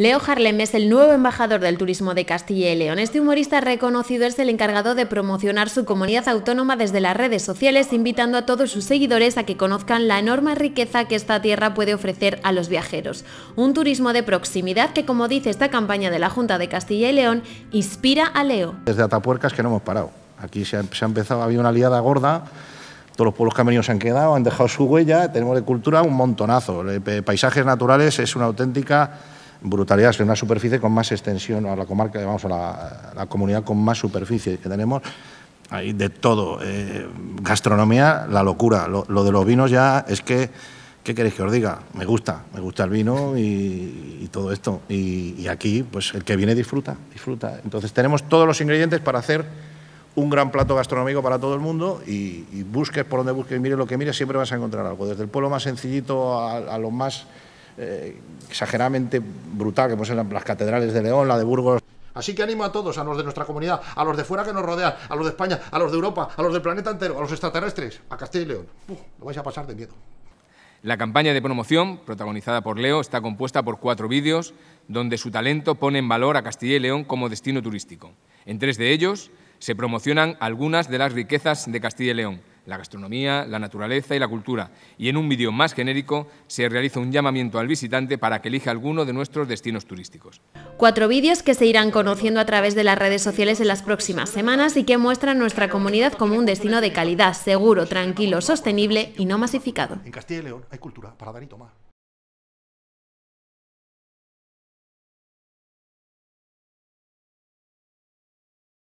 Leo Harlem es el nuevo embajador del turismo de Castilla y León. Este humorista reconocido es el encargado de promocionar su comunidad autónoma desde las redes sociales, invitando a todos sus seguidores a que conozcan la enorme riqueza que esta tierra puede ofrecer a los viajeros. Un turismo de proximidad que, como dice esta campaña de la Junta de Castilla y León, inspira a Leo. Desde Atapuercas que no hemos parado. Aquí se ha, ha empezado, había una liada gorda todos los pueblos que han se han quedado, han dejado su huella, tenemos de cultura un montonazo. Eh, paisajes naturales es una auténtica brutalidad, en una superficie con más extensión, a la comarca, vamos, a la, comunidad con más superficie que tenemos, hay de todo. Eh, gastronomía, la locura. Lo, de los vinos ya es que, ¿qué queréis que os diga? Me gusta, me gusta el vino y, todo esto. Y, aquí, pues el que viene disfruta, disfruta. Entonces tenemos todos los ingredientes para hacer un gran plato gastronómico para todo el mundo y, busques por donde busques, mire lo que mire, siempre vas a encontrar algo. Desde el pueblo más sencillito a, a lo más eh, exageradamente brutal que son las catedrales de León, la de Burgos. Así que animo a todos, a los de nuestra comunidad, a los de fuera que nos rodean, a los de España, a los de Europa, a los del planeta entero, a los extraterrestres, a Castilla y León. Uf, lo vais a pasar de miedo. La campaña de promoción, protagonizada por Leo, está compuesta por cuatro vídeos donde su talento pone en valor a Castilla y León como destino turístico. En tres de ellos se promocionan algunas de las riquezas de Castilla y León, la gastronomía, la naturaleza y la cultura. Y en un vídeo más genérico se realiza un llamamiento al visitante para que elija alguno de nuestros destinos turísticos. Cuatro vídeos que se irán conociendo a través de las redes sociales en las próximas semanas y que muestran nuestra comunidad como un destino de calidad, seguro, tranquilo, sostenible y no masificado. En Castilla y León hay cultura para dar y tomar.